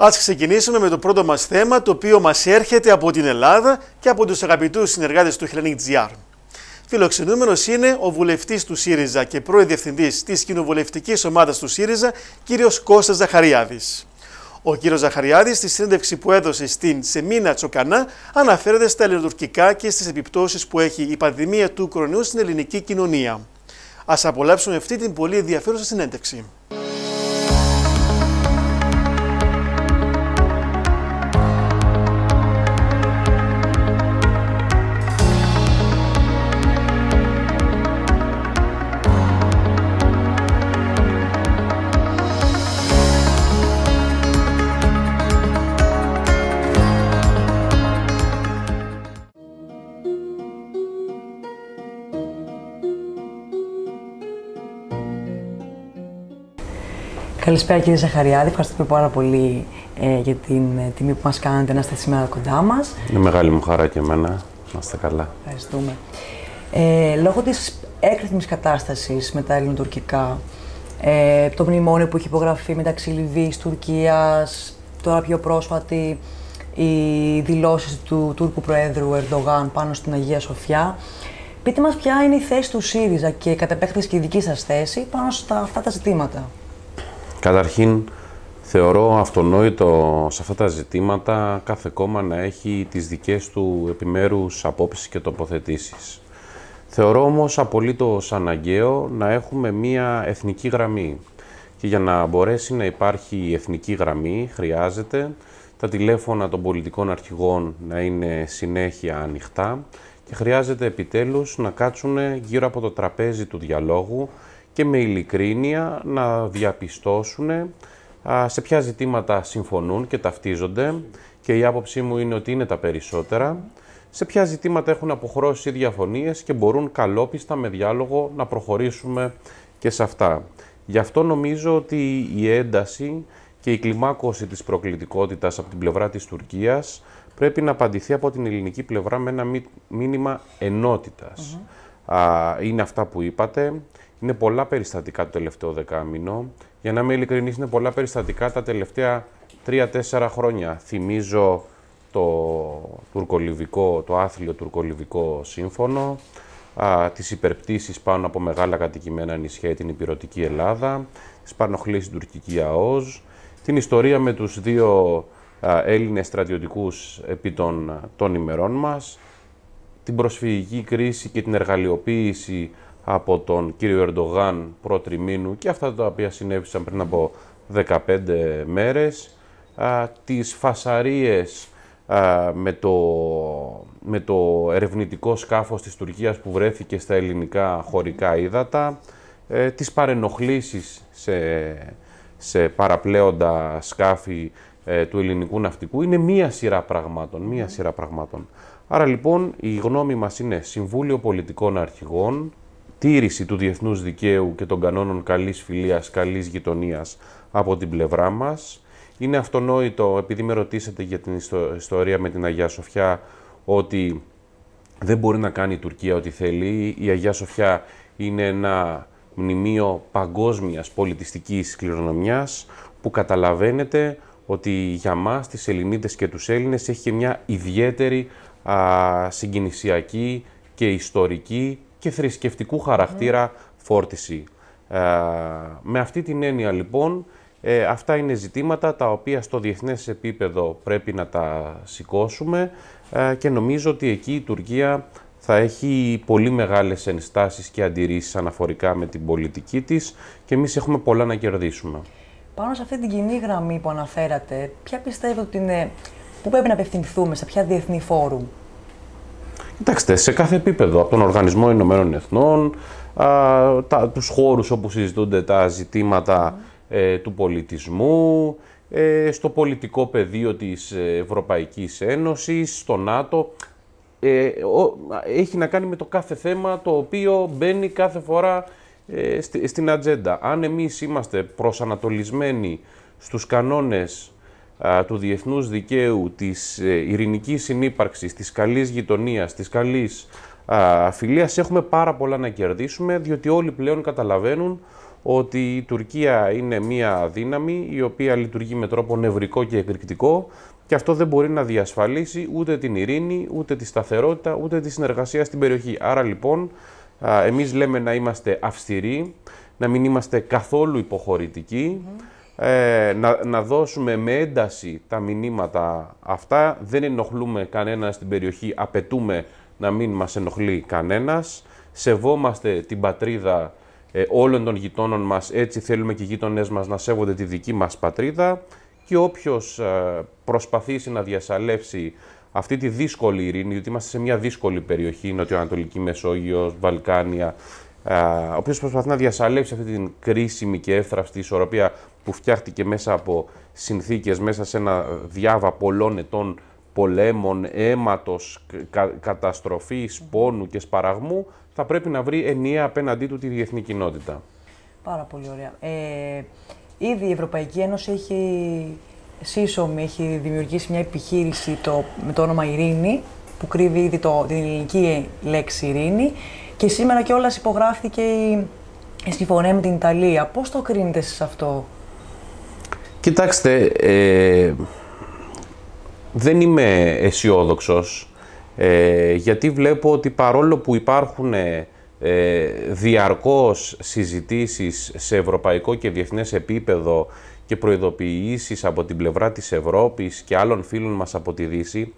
Ας ξεκινήσουμε με το πρώτο μας θέμα, το οποίο μας έρχεται από την Ελλάδα και από τους αγαπητούς συνεργάτες του Hellenic GR. Φιλοξενούμενος είναι ο βουλευτής του ΣΥΡΙΖΑ και πρώην διευθυντής της κοινοβουλευτικής ομάδας του ΣΥΡΙΖΑ, κύριος Κώστας Ζαχαριάδης. Ο κύριος Ζαχαριάδης, στη συνέντευξη που έδωσε στην Σεμίνα Τσοκανά, αναφέρεται στα ελληνοτουρκικά και στις επιπτώσεις που έχει η πανδημία του κορονοϊού στην ελληνική κοινωνία. Ας απολαύσουμε αυτή την πολύ ενδιαφέρουσα συνέντευξη. Καλησπέρα κύριε Ζαχαριάδη, ευχαριστούμε πάρα πολύ ε, για την ε, τιμή που μας κάνετε να είστε σήμερα κοντά μας. Είναι μεγάλη μου χαρά και εμένα, να είστε καλά. Ευχαριστούμε. Ε, λόγω της έκρηθμης κατάστασης με τα ελληνοτουρκικά, ε, το μνημόνιο που έχει υπογραφεί μεταξύ Λιβύης, Τουρκίας, τώρα πιο πρόσφατη οι δηλώσεις του Τούρκου Προέδρου Ερντογάν πάνω στην Αγία Σοφιά, πείτε μας ποια είναι η θέση του ΣΥΡΙΖΑ και κατ' επέκταση και η δική σας θέση πάνω στα αυτά τα ζητήματα. Καταρχήν, θεωρώ αυτονόητο σε αυτά τα ζητήματα κάθε κόμμα να έχει τις δικές του επιμέρους απόψεις και τοποθετήσεις. Θεωρώ όμως απολύτως αναγκαίο να έχουμε μία εθνική γραμμή. Και για να μπορέσει να υπάρχει η εθνική γραμμή χρειάζεται τα τηλέφωνα των πολιτικών αρχηγών να είναι συνέχεια ανοιχτά και χρειάζεται επιτέλους να κάτσουν γύρω από το τραπέζι του διαλόγου και με ειλικρίνεια να διαπιστώσουν σε ποια ζητήματα συμφωνούν και ταυτίζονται και η άποψή μου είναι ότι είναι τα περισσότερα, σε ποια ζητήματα έχουν αποχρώσεις διαφωνίες και μπορούν καλόπιστα με διάλογο να προχωρήσουμε και σε αυτά. Γι' αυτό νομίζω ότι η ένταση και η κλιμάκωση της προκλητικότητας από την πλευρά της Τουρκίας πρέπει να απαντηθεί από την ελληνική πλευρά με ένα μήνυμα ενότητας. Είναι αυτά που είπατε. Είναι πολλά περιστατικά το τελευταίο δεκάμινο. Για να είμαι ειλικρινής, είναι πολλά περιστατικά τα τελευταία 3-4 χρόνια. Θυμίζω το, τουρκολιβικό, το άθλιο τουρκολιβικό σύμφωνο, α, τις υπερπτήσεις πάνω από μεγάλα κατοικημένα νησιά την υπηρετική Ελλάδα, τις παρνοχλήσεις στην τουρκική ΑΟΣ, την ιστορία με τους δύο α, Έλληνες στρατιωτικούς επί των, των ημερών μας, την προσφυγική κρίση και την εργαλειοποίηση από τον κύριο Ερντογάν προτριμήνου και αυτά τα οποία συνέβησαν πριν από 15 μέρες, τις φασαρίες με, το, με το ερευνητικό σκάφος της Τουρκίας που βρέθηκε στα ελληνικά χωρικά ύδατα, ε, τις παρενοχλήσεις σε, σε παραπλέοντα σκάφη ε, του ελληνικού ναυτικού, είναι μία σειρά πραγμάτων, μία σειρά πραγμάτων. Άρα λοιπόν η γνώμη μας είναι Συμβούλιο Πολιτικών Αρχηγών, τήρηση του διεθνούς δικαίου και των κανόνων καλής φιλίας, καλής γειτονίας από την πλευρά μας. Είναι αυτονόητο, επειδή με ρωτήσατε για την ιστορία με την Αγία Σοφιά, ότι δεν μπορεί να κάνει η Τουρκία ό,τι θέλει. Η Αγία Σοφιά είναι ένα μνημείο παγκόσμιας πολιτιστικής κληρονομιάς που καταλαβαίνετε ότι για μας, τις Ελληνίδες και τους Έλληνες, έχει και μια ιδιαίτερη α, συγκινησιακή και ιστορική και θρησκευτικού χαρακτήρα φόρτιση. Ε, με αυτή την έννοια λοιπόν, ε, αυτά είναι ζητήματα τα οποία στο διεθνές επίπεδο πρέπει να τα σηκώσουμε ε, και νομίζω ότι εκεί η Τουρκία θα έχει πολύ μεγάλες ενστάσεις και αντιρρήσεις αναφορικά με την πολιτική της και εμείς έχουμε πολλά να κερδίσουμε. Πάνω σε αυτή την κοινή γραμμή που αναφέρατε, ποια πιστεύετε ότι είναι, πού πρέπει να απευθυνθούμε, σε ποια διεθνή φόρουμ. Κοιτάξτε, σε κάθε επίπεδο, από τον Οργανισμό Ηνωμένων Εθνών, του τους χώρους όπου συζητούνται τα ζητήματα ε, του πολιτισμού, ε, στο πολιτικό πεδίο της Ευρωπαϊκής Ένωσης, στο ΝΑΤΟ. Ε, έχει να κάνει με το κάθε θέμα το οποίο μπαίνει κάθε φορά ε, στη, στην ατζέντα. Αν εμείς είμαστε προσανατολισμένοι στους κανόνες του διεθνούς δικαίου, της ε, ειρηνικής συνύπαρξης, της καλής γειτονίας, της καλής φιλίας, έχουμε πάρα πολλά να κερδίσουμε, διότι όλοι πλέον καταλαβαίνουν ότι η Τουρκία είναι μία δύναμη η οποία λειτουργεί με τρόπο νευρικό και εκρηκτικό και αυτό δεν μπορεί να διασφαλίσει ούτε την ειρήνη, ούτε τη σταθερότητα, ούτε τη συνεργασία στην περιοχή. Άρα λοιπόν, εμείς λέμε να είμαστε αυστηροί, να μην είμαστε καθόλου υποχωρητικοί, ε, να, δώσουμε με ένταση τα μηνύματα αυτά. Δεν ενοχλούμε κανένας στην περιοχή, απαιτούμε να μην μας ενοχλεί κανένας. Σεβόμαστε την πατρίδα ε, όλων των γειτόνων μας, έτσι θέλουμε και οι γείτονές μας να σέβονται τη δική μας πατρίδα και όποιος ε, προσπαθήσει να διασαλεύσει αυτή τη δύσκολη ειρήνη, διότι είμαστε σε μια δύσκολη περιοχή, Νοτιοανατολική Μεσόγειος, Βαλκάνια, ε, ο οποίος προσπαθεί να διασαλεύσει αυτή την κρίσιμη και εύθραυστη ισορροπία που φτιάχτηκε μέσα από συνθήκες, μέσα σε ένα διάβα πολλών ετών πολέμων, αίματος κα, καταστροφής, πόνου και σπαραγμού, θα πρέπει να βρει ενιαία απέναντί του τη διεθνή κοινότητα. Πάρα πολύ ωραία. Ε, ήδη η Ευρωπαϊκή Ένωση έχει σύσσωμη, έχει δημιουργήσει μια επιχείρηση το, με το όνομα Ειρήνη, που κρύβει ήδη το, την ελληνική λέξη Ειρήνη. Και σήμερα κιόλα υπογράφηκε η, η συμφωνία με την Ιταλία. Πώς το κρίνετε σε αυτό, Κοιτάξτε, ε, δεν είμαι αισιόδοξος. Ε, γιατί βλέπω ότι παρόλο που υπάρχουν ε, ε, διαρκώς συζητήσεις σε ευρωπαϊκό και διεθνές επίπεδο και προειδοποιήσεις από την πλευρά της Ευρώπης και άλλων φίλων μας από τη Δύση,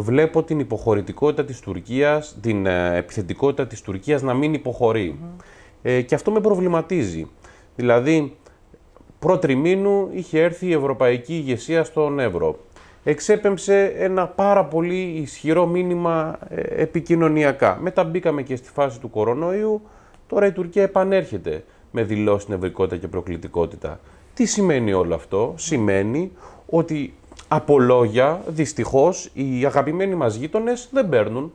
βλέπω την υποχωρητικότητα της Τουρκίας, την ε, επιθετικότητα της Τουρκίας να μην υποχωρεί. Ε, και αυτό με προβληματίζει. Δηλαδή, προτριμήνου είχε έρθει η ευρωπαϊκή ηγεσία στον Ευρώ. Εξέπεμψε ένα πάρα πολύ ισχυρό μήνυμα ε, επικοινωνιακά. Μετά μπήκαμε και στη φάση του κορονοϊού. Τώρα η Τουρκία επανέρχεται με δηλώσεις νευρικότητα και προκλητικότητα. Τι σημαίνει όλο αυτό. Σημαίνει ότι από λόγια, δυστυχώς, οι αγαπημένοι μας γείτονες δεν παίρνουν.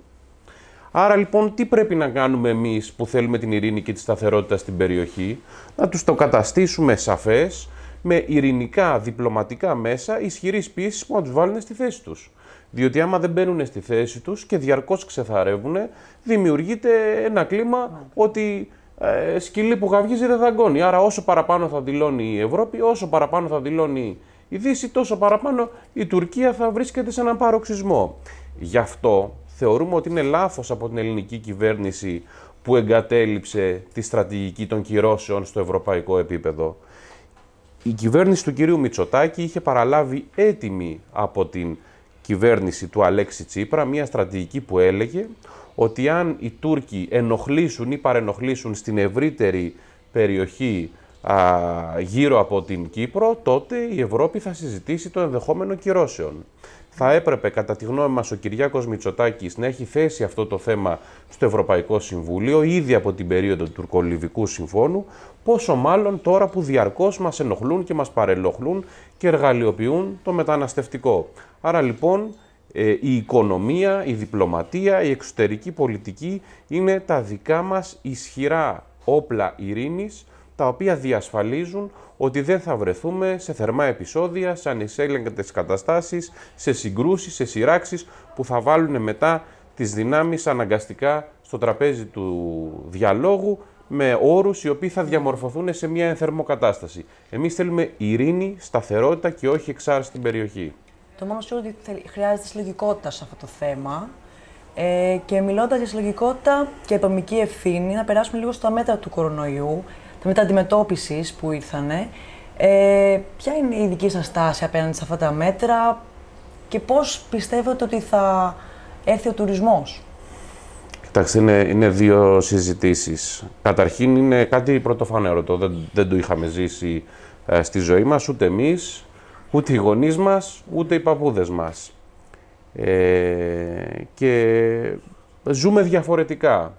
Άρα λοιπόν τι πρέπει να κάνουμε εμείς που θέλουμε την ειρήνη και τη σταθερότητα στην περιοχή, να τους το καταστήσουμε σαφές με ειρηνικά διπλωματικά μέσα ισχυρής πίεσης που να τους βάλουν στη θέση τους. Διότι άμα δεν μπαίνουν στη θέση τους και διαρκώς ξεθαρεύουν, δημιουργείται ένα κλίμα ότι ε, σκυλή που γαυγίζει δεν θα αγκώνει. Άρα όσο παραπάνω θα δηλώνει η Ευρώπη, όσο παραπάνω θα δηλώνει η Δύση τόσο παραπάνω η Τουρκία θα βρίσκεται σε έναν παροξισμό. Γι' αυτό θεωρούμε ότι είναι λάθος από την ελληνική κυβέρνηση που εγκατέλειψε τη στρατηγική των κυρώσεων στο ευρωπαϊκό επίπεδο. Η κυβέρνηση του κυρίου Μητσοτάκη είχε παραλάβει έτοιμη από την κυβέρνηση του Αλέξη Τσίπρα μια στρατηγική που έλεγε ότι αν οι Τούρκοι ενοχλήσουν ή παρενοχλήσουν στην ευρύτερη περιοχή α, γύρω από την Κύπρο, τότε η Ευρώπη θα συζητήσει το ενδεχόμενο κυρώσεων. Θα έπρεπε, κατά τη γνώμη μας, ο Κυριάκος Μητσοτάκης να έχει θέσει αυτό το θέμα στο Ευρωπαϊκό Συμβούλιο ήδη από την περίοδο του τουρκολιβικού συμφώνου, πόσο μάλλον τώρα που διαρκώς μας ενοχλούν και μας παρελοχλούν και εργαλειοποιούν το μεταναστευτικό. Άρα λοιπόν ε, η οικονομία, η διπλωματία, η εξωτερική πολιτική είναι τα δικά μας ισχυρά όπλα ειρήνης τα οποία διασφαλίζουν ότι δεν θα βρεθούμε σε θερμά επεισόδια, σε ανεισέλεγκτες καταστάσεις, σε συγκρούσεις, σε σειράξεις που θα βάλουν μετά τις δυνάμεις αναγκαστικά στο τραπέζι του διαλόγου με όρους οι οποίοι θα διαμορφωθούν σε μια κατάσταση. Εμείς θέλουμε ειρήνη, σταθερότητα και όχι εξάρτηση στην περιοχή. Το μόνο σίγουρο ότι χρειάζεται συλλογικότητα σε αυτό το θέμα ε, και μιλώντας για συλλογικότητα και ατομική ευθύνη, να περάσουμε λίγο στα μέτρα του κορονοϊού αντιμετώπισης που ήρθανε, ε, ποια είναι η δική σας τάση απέναντι σε αυτά τα μέτρα και πώς πιστεύετε ότι θα έρθει ο τουρισμός. Κοιτάξτε, είναι, είναι δύο συζητήσεις. Καταρχήν είναι κάτι πρωτοφανέρο, το δεν, δεν το είχαμε ζήσει ε, στη ζωή μας, ούτε εμείς, ούτε οι γονείς μας, ούτε οι παππούδες μας. Ε, και ζούμε διαφορετικά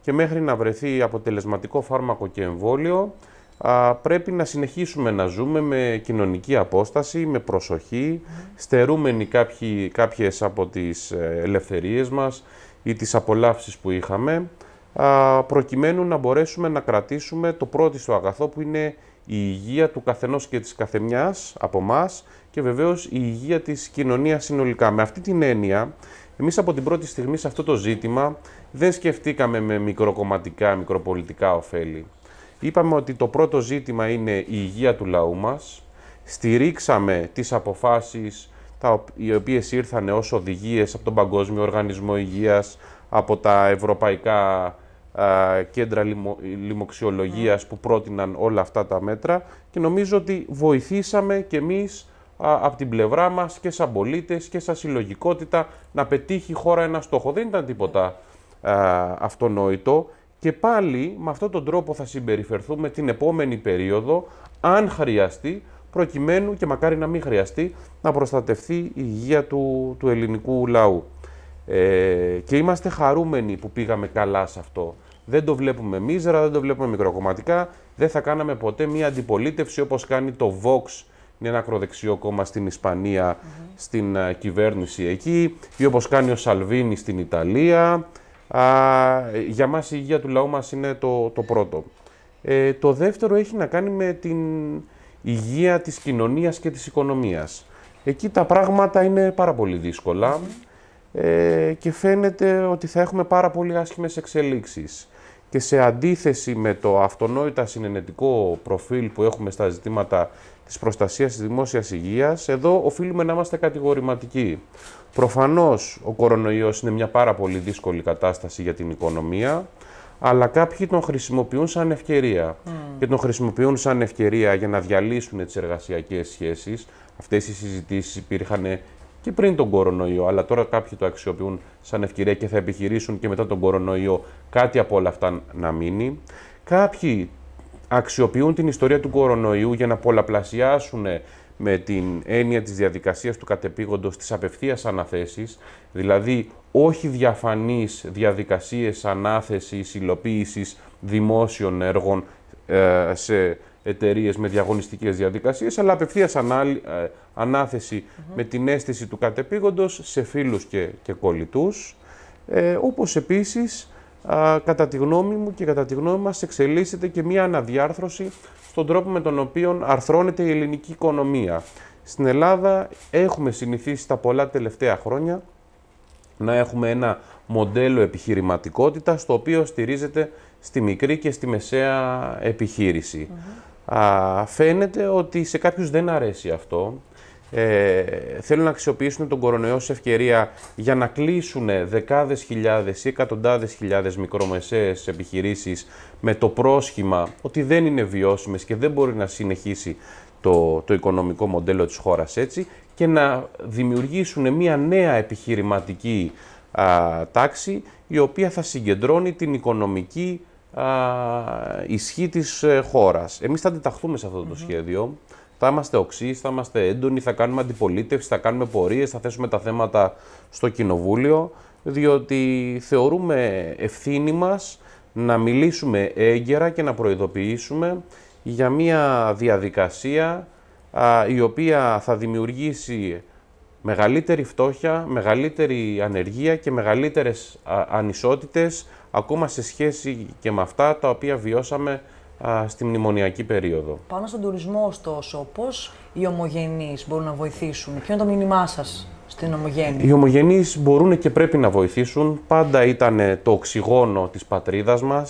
και μέχρι να βρεθεί αποτελεσματικό φάρμακο και εμβόλιο πρέπει να συνεχίσουμε να ζούμε με κοινωνική απόσταση, με προσοχή, στερούμενοι κάποιοι, κάποιες από τις ε, ελευθερίες μας ή τις απολαύσεις που είχαμε, προκειμένου να μπορέσουμε να κρατήσουμε το πρώτιστο αγαθό που είναι η τις απολαυσεις που ειχαμε προκειμενου να μπορεσουμε να κρατησουμε το στο αγαθο που ειναι η υγεια του καθενός και της καθεμιάς από εμά και βεβαίως η υγεία της κοινωνίας συνολικά. Με αυτή την έννοια, εμείς από την πρώτη στιγμή σε αυτό το ζήτημα δεν σκεφτήκαμε με μικροκομματικά, μικροπολιτικά ωφέλη. Είπαμε ότι το πρώτο ζήτημα είναι η υγεία του λαού μας. Στηρίξαμε τις αποφάσεις τα, οι οποίες ήρθαν ως οδηγίες από τον Παγκόσμιο Οργανισμό Υγείας, από τα ευρωπαϊκά κέντρα λιμο, λιμοξιολογίας που πρότειναν όλα αυτά τα μέτρα και νομίζω ότι βοηθήσαμε και εμείς α, από την πλευρά μας και σαν πολίτες και σαν συλλογικότητα να πετύχει η χώρα ένα στόχο. Δεν ήταν τίποτα αυτονόητο και πάλι με αυτόν τον τρόπο θα συμπεριφερθούμε την επόμενη περίοδο αν χρειαστεί προκειμένου και μακάρι να μην χρειαστεί να προστατευτεί η υγεία του, του ελληνικού λαού. Ε, και είμαστε χαρούμενοι που πήγαμε καλά σε αυτό. Δεν το βλέπουμε μίζερα, δεν το βλέπουμε μικροκομματικά, δεν θα κάναμε ποτέ μια αντιπολίτευση όπως κάνει το Vox, ένα ακροδεξιό κόμμα στην Ισπανία, στην ε, κυβέρνηση εκεί, ή όπως κάνει ο Σαλβίνη στην Ιταλία, για μας η υγεία του λαού μας είναι το, πρώτο. Ε, το δεύτερο έχει να κάνει με την υγεία της κοινωνίας και της οικονομίας. Εκεί τα πράγματα είναι πάρα πολύ δύσκολα ε, και φαίνεται ότι θα έχουμε πάρα πολύ άσχημες εξελίξεις. Και σε αντίθεση με το αυτονόητα συνενετικό προφίλ που έχουμε στα ζητήματα της προστασίας της δημόσιας υγείας, εδώ οφείλουμε να είμαστε κατηγορηματικοί. Προφανώς ο κορονοϊός είναι μια πάρα πολύ δύσκολη κατάσταση για την οικονομία, αλλά κάποιοι τον χρησιμοποιούν σαν ευκαιρία. Mm. Και τον χρησιμοποιούν σαν ευκαιρία για να διαλύσουν τις εργασιακές σχέσεις. Αυτές οι συζητήσεις υπήρχαν και πριν τον κορονοϊό, αλλά τώρα κάποιοι το αξιοποιούν σαν ευκαιρία και θα επιχειρήσουν και μετά τον κορονοϊό κάτι από όλα αυτά να μείνει. Κάποιοι αξιοποιούν την ιστορία του κορονοϊού για να πολλαπλασιάσουν με την έννοια της διαδικασίας του κατεπήγοντος της απευθείας αναθέσεις, δηλαδή όχι διαφανείς διαδικασίες ανάθεσης, υλοποίησης δημόσιων έργων ε, σε εταιρείες με διαγωνιστικές διαδικασίες, αλλά απευθείας αναθεση ε, με την αίσθηση του κατεπήγοντος σε φίλους και, και κολλητούς, ε, όπως επίσης κατά τη γνώμη μου και κατά τη γνώμη μας εξελίσσεται και μία αναδιάρθρωση στον τρόπο με τον οποίο αρθρώνεται η ελληνική οικονομία. Στην Ελλάδα έχουμε συνηθίσει τα πολλά τελευταία χρόνια να έχουμε ένα μοντέλο επιχειρηματικότητας το οποίο στηρίζεται στη μικρή και στη μεσαία επιχείρηση. φαίνεται ότι σε κάποιους δεν αρέσει αυτό ε, θέλουν να αξιοποιήσουν τον κορονοϊό σε ευκαιρία για να κλείσουν δεκάδες χιλιάδες ή εκατοντάδες χιλιάδες μικρομεσαίες επιχειρήσεις με το πρόσχημα ότι δεν είναι βιώσιμες και δεν μπορεί να συνεχίσει το, το οικονομικό μοντέλο της χώρας έτσι και να δημιουργήσουν μια νέα επιχειρηματική τάξη η οποία θα συγκεντρώνει την οικονομική ισχύ της ε, χώρας. Εμείς θα αντιταχθούμε σε αυτό το σχέδιο θα είμαστε οξύς, θα είμαστε έντονοι, θα κάνουμε αντιπολίτευση, θα κάνουμε πορείες, θα θέσουμε τα θέματα στο Κοινοβούλιο, διότι θεωρούμε ευθύνη μας να μιλήσουμε έγκαιρα και να προειδοποιήσουμε για μια διαδικασία η οποία θα δημιουργήσει μεγαλύτερη φτώχεια, μεγαλύτερη ανεργία και μεγαλύτερες ανισότητες ακόμα σε σχέση και με αυτά τα οποία βιώσαμε στη μνημονιακή περίοδο. Πάνω στον τουρισμό, ωστόσο, πώς οι ομογενείς μπορούν να βοηθήσουν, ποιο είναι το μήνυμά σας στην ομογένεια. Οι ομογενείς μπορούν και πρέπει να βοηθήσουν. Πάντα ήταν το οξυγόνο της πατρίδας μας,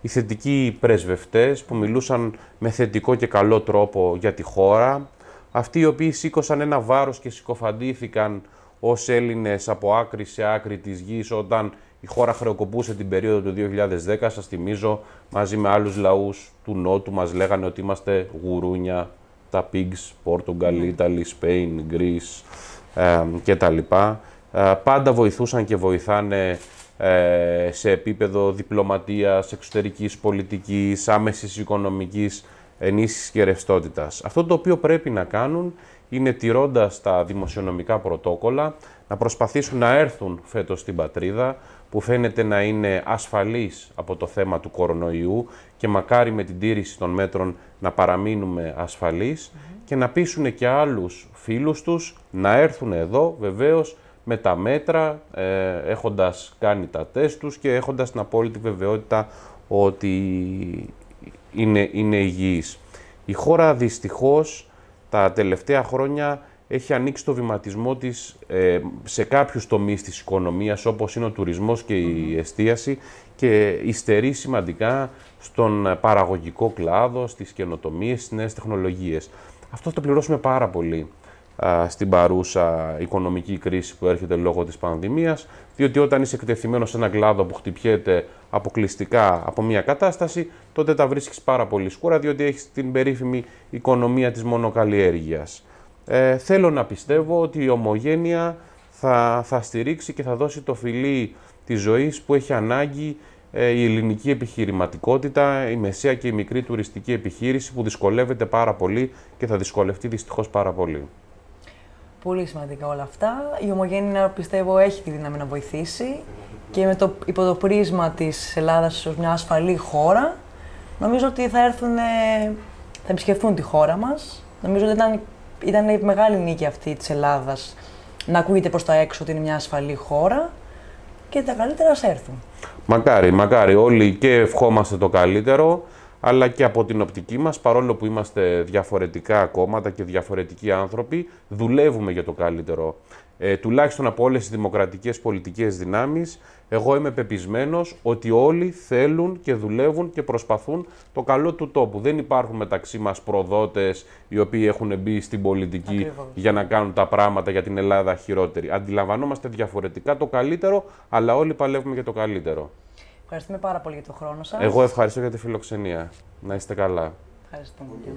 οι θετικοί πρεσβευτές που μιλούσαν με θετικό και καλό τρόπο για τη χώρα. Αυτοί οι οποίοι σήκωσαν ένα βάρος και συκοφαντήθηκαν ως Έλληνες από άκρη σε άκρη της γης όταν η χώρα χρεοκοπούσε την περίοδο του 2010, σας θυμίζω, μαζί με άλλους λαούς του Νότου μας λέγανε ότι είμαστε γουρούνια, τα pigs, Portugal, Italy, ναι. Spain, Greece ε, και τα λοιπά. Ε, πάντα βοηθούσαν και βοηθάνε ε, σε επίπεδο διπλωματίας, εξωτερικής πολιτικής, άμεσης οικονομικής ενίσχυσης και ρευστότητας. Αυτό το οποίο πρέπει να κάνουν είναι τηρώντας τα δημοσιονομικά πρωτόκολλα, να προσπαθήσουν να έρθουν φέτος στην πατρίδα, που φαίνεται να είναι ασφαλής από το θέμα του κορονοϊού και μακάρι με την τήρηση των μέτρων να παραμείνουμε και να πείσουν και άλλους φίλους τους να έρθουν εδώ βεβαίως με τα μέτρα, ε, έχοντας κάνει τα τεστ τους και έχοντας την απόλυτη βεβαιότητα ότι είναι, είναι υγιείς. Η χώρα δυστυχώς τα τελευταία χρόνια έχει ανοίξει το βηματισμό της ε, σε κάποιους τομείς της οικονομίας όπως είναι ο τουρισμός και η εστίαση και υστερεί σημαντικά στον παραγωγικό κλάδο, στις καινοτομίες, στις νέες τεχνολογίες. Αυτό θα το πληρώσουμε πάρα πολύ στην παρούσα οικονομική κρίση που έρχεται λόγω της πανδημίας, διότι όταν είσαι εκτεθειμένος σε έναν κλάδο που χτυπιέται αποκλειστικά από μια κατάσταση, τότε τα βρίσκεις πάρα πολύ σκούρα, διότι έχεις την περίφημη οικονομία της μονοκαλλιέργειας. Ε, θέλω να πιστεύω ότι η ομογένεια θα, θα στηρίξει και θα δώσει το φιλί της ζωής που έχει ανάγκη ε, η ελληνική επιχειρηματικότητα, η μεσαία και η μικρή τουριστική επιχείρηση που δυσκολεύεται πάρα πολύ και θα δυσκολευτεί δυστυχώς πάρα πολύ. Πολύ σημαντικά όλα αυτά. Η ομογένεια πιστεύω έχει τη δύναμη να βοηθήσει και με το, υπό το πρίσμα της Ελλάδας ως μια ασφαλή χώρα νομίζω ότι θα έρθουν, θα επισκεφθούν τη χώρα μας. Νομίζω ότι ήταν ήταν η μεγάλη νίκη αυτή της Ελλάδας να ακούγεται προς τα έξω ότι είναι μια ασφαλή χώρα και τα καλύτερα ας έρθουν. Μακάρι, μακάρι. Όλοι και ευχόμαστε το καλύτερο, αλλά και από την οπτική μας, παρόλο που είμαστε διαφορετικά κόμματα και διαφορετικοί άνθρωποι, δουλεύουμε για το καλύτερο ε, τουλάχιστον από όλες τις δημοκρατικές πολιτικές δυνάμεις, εγώ είμαι πεπισμένος ότι όλοι θέλουν και δουλεύουν και προσπαθούν το καλό του τόπου. Δεν υπάρχουν μεταξύ μας προδότες οι οποίοι έχουν μπει στην πολιτική για να κάνουν τα πράγματα για την Ελλάδα χειρότερη. Αντιλαμβανόμαστε διαφορετικά το καλύτερο, αλλά όλοι παλεύουμε για το καλύτερο. Ευχαριστούμε πάρα πολύ για τον χρόνο σας. Εγώ ευχαριστώ για τη φιλοξενία. Να είστε καλά. Ευχαριστούμε και